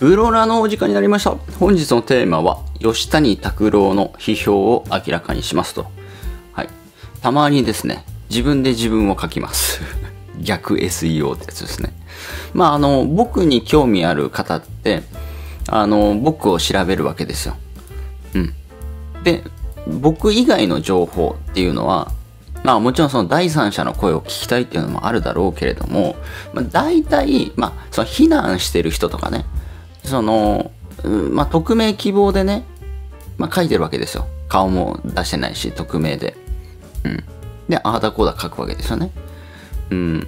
ブロラのお時間になりました。本日のテーマは、吉谷拓郎の批評を明らかにしますと。はい。たまにですね、自分で自分を書きます。逆 SEO ってやつですね。まあ、あの、僕に興味ある方って、あの、僕を調べるわけですよ。うん。で、僕以外の情報っていうのは、まあもちろんその第三者の声を聞きたいっていうのもあるだろうけれども、まあ、大体、まあその避難してる人とかね、その、まあ、匿名希望でね、まあ、書いてるわけですよ。顔も出してないし、匿名で。うん。で、ああだこうだ書くわけですよね。うん。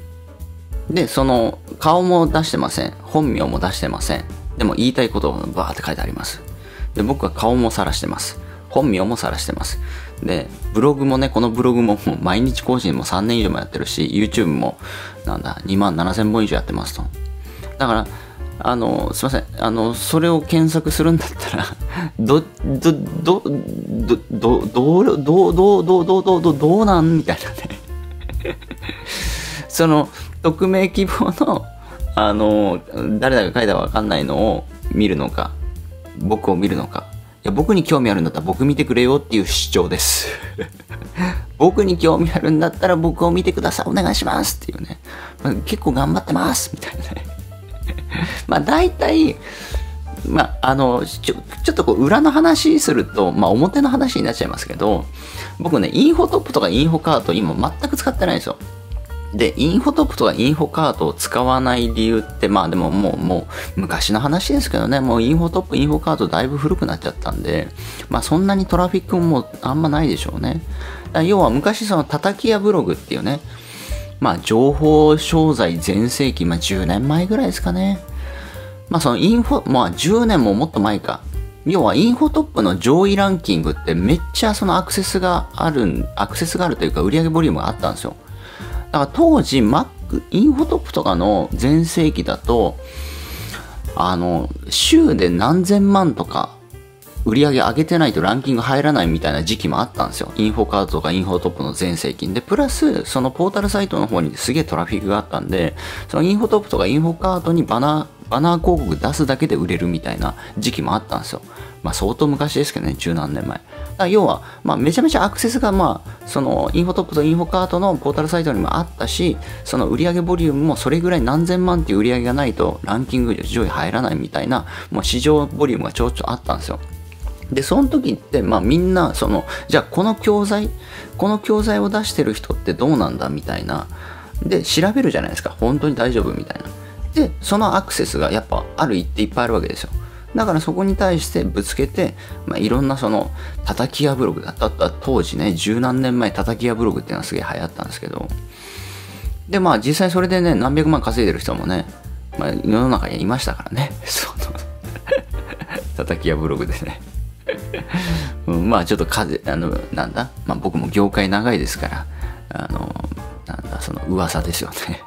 で、その、顔も出してません。本名も出してません。でも言いたいことをバーって書いてあります。で、僕は顔も晒してます。本名も晒してます。で、ブログもね、このブログもも毎日更新も3年以上もやってるし、YouTube もなんだ、2万7 0 0 0本以上やってますと。だから、あの、すいません。あの、それを検索するんだったら、ど、ど、ど、ど、ど、ど、ど、ど、ど、ど、ど、ど、どうなんみたいなね その、匿名希望の、あの、誰だか書いたかわかんないのを見るのか、僕を見るのか。いや、僕に興味あるんだったら僕見てくれよっていう主張です 僕に興味あるんだったら僕を見てください。お願いしますっていうね。結構頑張ってますみたいなね。まあ大体、まあ、あのちょちょっとこう裏の話すると、まあ、表の話になっちゃいますけど僕ねインフォトップとかインフォカート今全く使ってないんですよでインフォトップとかインフォカートを使わない理由ってまあでももうもう昔の話ですけどねもうインフォトップインフォカートだいぶ古くなっちゃったんでまあそんなにトラフィックもあんまないでしょうね要は昔その叩き屋ブログっていうねまあ、情報商材全盛期、まあ、10年前ぐらいですかね。まあ、そのインフォ、まあ、10年ももっと前か。要はインフォトップの上位ランキングってめっちゃそのアクセスがある、アクセスがあるというか売上ボリュームがあったんですよ。だから当時、マック、インフォトップとかの全盛期だと、あの、週で何千万とか売り上げ上げてないとランキング入らないみたいな時期もあったんですよ。インフォカードとかインフォトップの全盛期で、プラス、そのポータルサイトの方にすげえトラフィックがあったんで、そのインフォトップとかインフォカードにバナー、バナー広告出すだけで売れるみたいな時期もあったんですよ。まあ相当昔ですけどね、十何年前。だ要は、まあ、めちゃめちゃアクセスが、まあ、そのインフォトップとインフォカートのポータルサイトにもあったし、その売上ボリュームもそれぐらい何千万っていう売り上げがないとランキング上位入らないみたいな、もう市場ボリュームがちょうちょあったんですよ。でその時って、まあ、みんなそのじゃあこの教材この教材を出してる人ってどうなんだみたいなで調べるじゃないですか本当に大丈夫みたいなでそのアクセスがやっぱある一定いっぱいあるわけですよだからそこに対してぶつけて、まあ、いろんなその叩き屋ブログだった当時ね十何年前叩き屋ブログっていうのはすげえ流行ったんですけどでまあ実際それでね何百万稼いでる人もね、まあ、世の中にいましたからね その 叩き屋ブログでねうん、まあちょっと風あのなんだ、まあ、僕も業界長いですからあのなんだその噂ですよね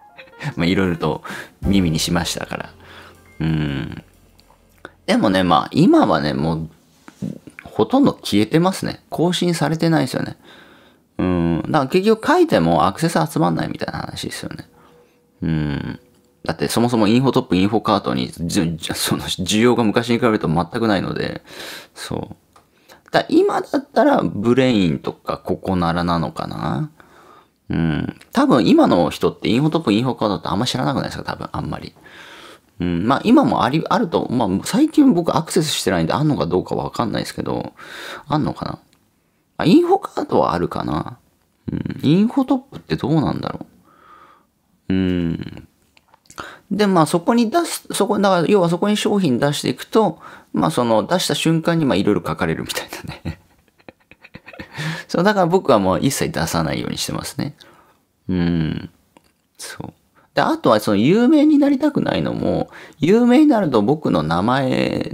まあいろいろと耳にしましたからうんでもねまあ今はねもうほとんど消えてますね更新されてないですよねうんだから結局書いてもアクセス集まんないみたいな話ですよねうんだってそもそもインフォトップ、インフォカートに、その需要が昔に比べると全くないので、そう。だ今だったらブレインとかココナラなのかなうん。多分今の人ってインフォトップ、インフォカードってあんま知らなくないですか多分あんまり。うん、まあ今もあり、あると、まあ最近僕アクセスしてないんであんのかどうかわかんないですけど、あんのかなあ、インフォカードはあるかなうん、インフォトップってどうなんだろううん。で、まあそこに出す、そこ、だから要はそこに商品出していくと、まあその出した瞬間にまあいろいろ書かれるみたいなね そうだから僕はもう一切出さないようにしてますね。うん。そう。で、あとはその有名になりたくないのも、有名になると僕の名前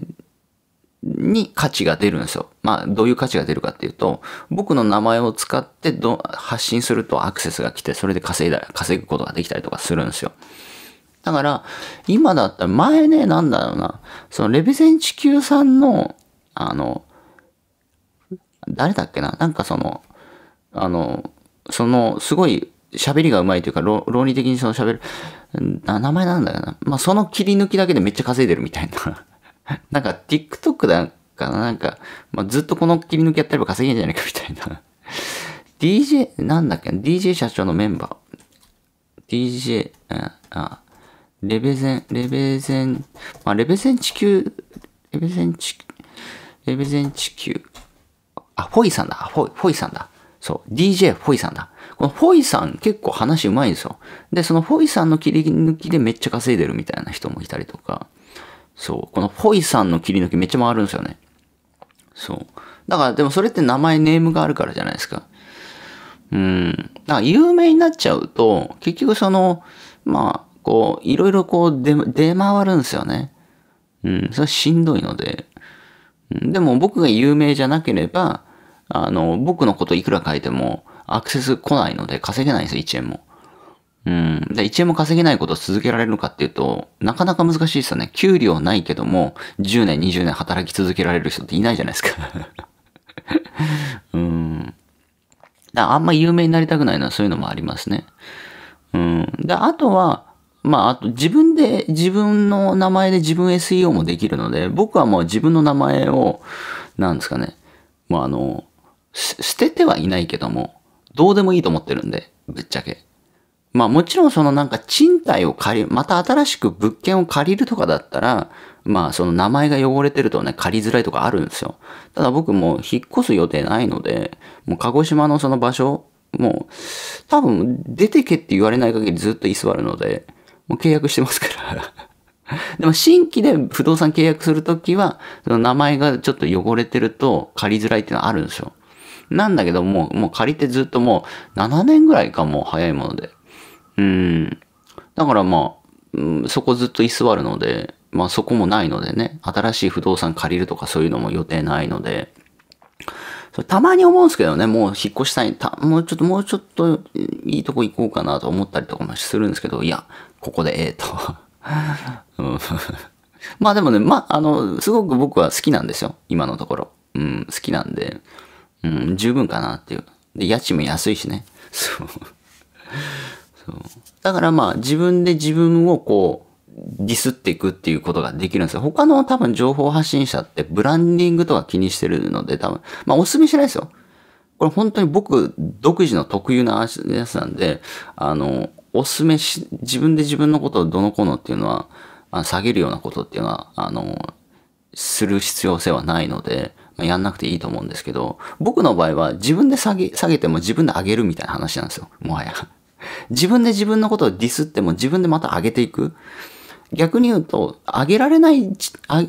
に価値が出るんですよ。まあ、どういう価値が出るかっていうと、僕の名前を使ってど発信するとアクセスが来て、それで稼いだ、稼ぐことができたりとかするんですよ。だから、今だったら、前ね、なんだろうな、そのレビゼン地球さんの、あの、誰だっけな、なんかその、あの、その、すごい喋りがうまいというか、論理的にその喋る、名前なんだよな。まあ、その切り抜きだけでめっちゃ稼いでるみたいな。なんか TikTok だかな、なんか、まあ、ずっとこの切り抜きやってれば稼げんじゃないかみたいな。DJ、なんだっけ ?DJ 社長のメンバー。DJ、うん、あ、レベゼン、レベゼン、まあ、レベゼン地球、レベゼン地球、レベゼン地球。あ、フォイさんだ。フォイ、フォイさんだ。そう。DJ フォイさんだ。このフォイさん結構話うまいんですよ。で、そのフォイさんの切り抜きでめっちゃ稼いでるみたいな人もいたりとか。そう。このフォイさんの切り抜きめっちゃ回るんですよね。そう。だからでもそれって名前ネームがあるからじゃないですか。うん。だから有名になっちゃうと、結局その、まあ、こう、いろいろこう出、出回るんですよね。うん、それはしんどいので。でも僕が有名じゃなければ、あの、僕のこといくら書いてもアクセス来ないので稼げないんですよ、1円も。うん。で、1円も稼げないことを続けられるかっていうと、なかなか難しいですよね。給料ないけども、10年、20年働き続けられる人っていないじゃないですか。うん。だあんま有名になりたくないのはそういうのもありますね。うん。で、あとは、まあ、あと自分で、自分の名前で自分 SEO もできるので、僕はもう自分の名前を、なんですかね、まああの、捨ててはいないけども、どうでもいいと思ってるんで、ぶっちゃけ。まあもちろんそのなんか賃貸を借り、また新しく物件を借りるとかだったら、まあその名前が汚れてるとね、借りづらいとかあるんですよ。ただ僕もう引っ越す予定ないので、もう鹿児島のその場所、もう多分出てけって言われない限りずっと居座るので、もう契約してますから でも新規で不動産契約するときは、その名前がちょっと汚れてると借りづらいっていうのはあるんですよ。なんだけどもう、もう借りてずっともう7年ぐらいかもう早いもので。うん。だからまあ、うそこずっと居座るので、まあそこもないのでね、新しい不動産借りるとかそういうのも予定ないので、それたまに思うんですけどね、もう引っ越したい、たもうちょっと、もうちょっといいとこ行こうかなと思ったりとかもするんですけど、いや、ここでええと。まあでもね、まあ、あの、すごく僕は好きなんですよ。今のところ。うん、好きなんで、うん、十分かなっていう。で、家賃も安いしね。そう。そうだからまあ、自分で自分をこう、ディスっていくっていうことができるんですよ。他の多分情報発信者ってブランディングとか気にしてるので多分、まあお勧めしないですよ。これ本当に僕独自の特有なやつなんで、あの、おすすめし、自分で自分のことをどのこのっていうのは、あ下げるようなことっていうのは、あの、する必要性はないので、まあ、やんなくていいと思うんですけど、僕の場合は自分で下げ、下げても自分で上げるみたいな話なんですよ。もはや。自分で自分のことをディスっても自分でまた上げていく。逆に言うと、上げられない、あす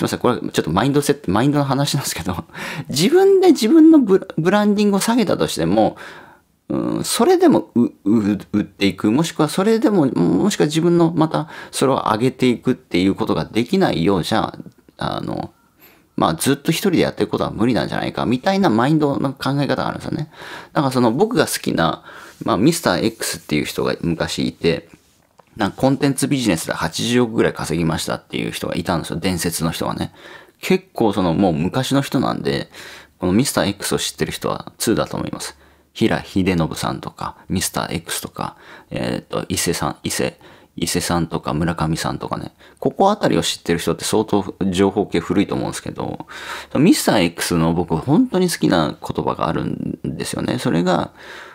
いません、これちょっとマインドセット、マインドの話なんですけど、自分で自分のブランディングを下げたとしても、うん、それでも売っていくもしくはそれでももしくは自分のまたそれを上げていくっていうことができないようじゃあのまあずっと一人でやっていくことは無理なんじゃないかみたいなマインドの考え方があるんですよね。だからその僕が好きな、まあ、ミスター X っていう人が昔いて、なんかコンテンツビジネスで80億ぐらい稼ぎましたっていう人がいたんですよ。伝説の人がね。結構そのもう昔の人なんで、このミスター X を知ってる人は2だと思います。平秀信さんとか、ミスター X とか、えっ、ー、と、伊勢さん、伊勢、伊勢さんとか村上さんとかね、ここあたりを知ってる人って相当情報系古いと思うんですけど、ミスター X の僕本当に好きな言葉があるんですよね。それが、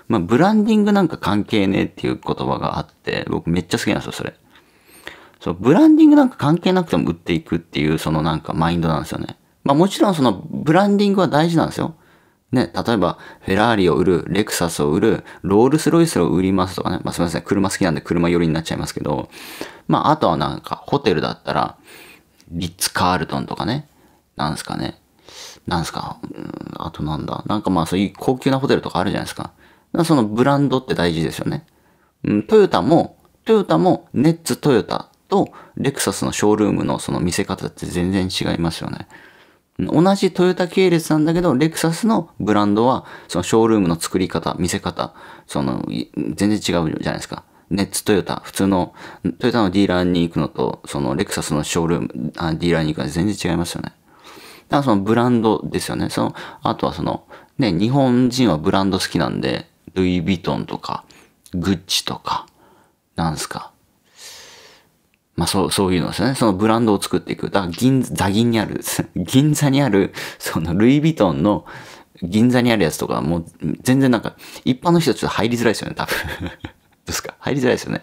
まあ、ブランディングなんか関係ねえっていう言葉があって、僕めっちゃ好きなんですよ、それ。そう、ブランディングなんか関係なくても売っていくっていう、そのなんかマインドなんですよね。まあもちろんそのブランディングは大事なんですよ。ね、例えば、フェラーリを売る、レクサスを売る、ロールスロイスを売りますとかね、まあすみません、車好きなんで車寄りになっちゃいますけど、まああとはなんか、ホテルだったら、リッツ・カールトンとかね、なんすかね、なんすか、うん、あとなんだ、なんかまあそういう高級なホテルとかあるじゃないですか。かそのブランドって大事ですよね。うん、トヨタも、トヨタも、ネッツ・トヨタと、レクサスのショールームのその見せ方って全然違いますよね。同じトヨタ系列なんだけど、レクサスのブランドは、そのショールームの作り方、見せ方、その、全然違うじゃないですか。ネッツトヨタ、普通の、トヨタのディーラーに行くのと、そのレクサスのショールーム、あディーラーに行くのは全然違いますよね。だからそのブランドですよね。その、あとはその、ね、日本人はブランド好きなんで、ルイ・ヴィトンとか、グッチとか、なんすか、まあそう、そういうのですよね。そのブランドを作っていく。だから銀、座銀にある、銀座にある、そのルイ・ヴィトンの銀座にあるやつとかもう全然なんか一般の人はちょっと入りづらいですよね、多分。ですか入りづらいですよね。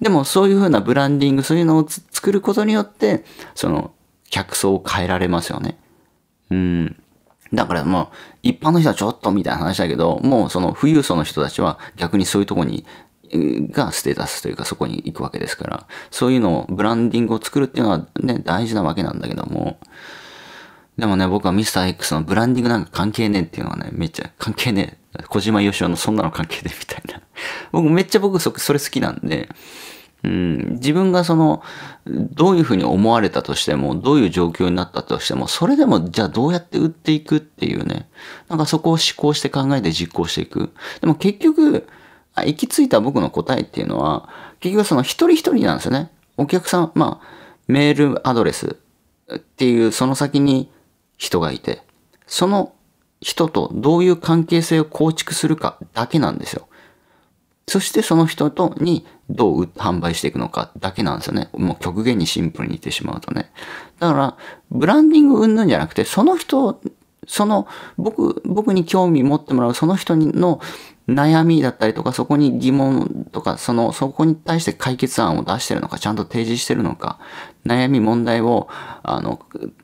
でもそういうふうなブランディング、そういうのを作ることによって、その客層を変えられますよね。うん。だからもう一般の人はちょっとみたいな話だけど、もうその富裕層の人たちは逆にそういうとこにがステータスというかそこに行くわけですから、そういうのを、ブランディングを作るっていうのはね、大事なわけなんだけども、でもね、僕はミスター x のブランディングなんか関係ねえっていうのはね、めっちゃ関係ねえ。小島よしおのそんなの関係ねえみたいな。僕めっちゃ僕それ好きなんで、うん、自分がその、どういうふうに思われたとしても、どういう状況になったとしても、それでもじゃあどうやって売っていくっていうね。なんかそこを思考して考えて実行していく。でも結局、行き着いた僕の答えっていうのは、結局その一人一人なんですよね。お客さん、まあ、メールアドレスっていうその先に人がいて、その人とどういう関係性を構築するかだけなんですよ。そしてその人とにどう販売していくのかだけなんですよね。もう極限にシンプルに言ってしまうとね。だから、ブランディング云々じゃなくて、その人その僕、僕に興味持ってもらうその人の悩みだったりとか、そこに疑問とか、その、そこに対して解決案を出してるのか、ちゃんと提示してるのか、悩み問題を、あの、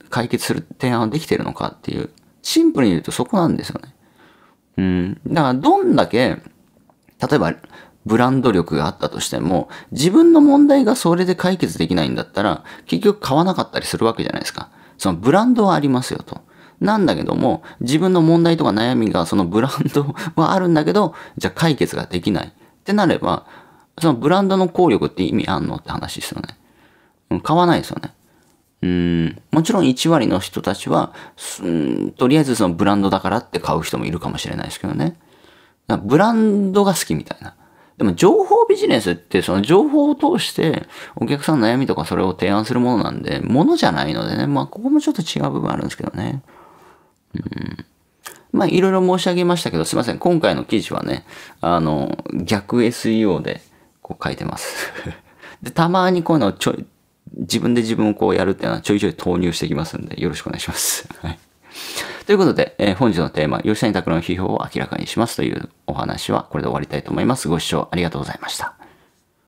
解決する提案はできてるのかっていう、シンプルに言うとそこなんですよね。うん。だからどんだけ、例えば、ブランド力があったとしても、自分の問題がそれで解決できないんだったら、結局買わなかったりするわけじゃないですか。そのブランドはありますよと。なんだけども、自分の問題とか悩みがそのブランドはあるんだけど、じゃあ解決ができない。ってなれば、そのブランドの効力って意味あんのって話ですよね。うん、買わないですよね。うん、もちろん1割の人たちは、うん、とりあえずそのブランドだからって買う人もいるかもしれないですけどね。ブランドが好きみたいな。でも情報ビジネスってその情報を通してお客さんの悩みとかそれを提案するものなんで、ものじゃないのでね。まあここもちょっと違う部分あるんですけどね。まあ、いろいろ申し上げましたけど、すいません。今回の記事はね、あの、逆 SEO でこう書いてます。で、たまにこういうのをちょい、自分で自分をこうやるっていうのはちょいちょい投入してきますんで、よろしくお願いします。はい。ということで、えー、本日のテーマ、吉谷拓郎の批評を明らかにしますというお話はこれで終わりたいと思います。ご視聴ありがとうございました。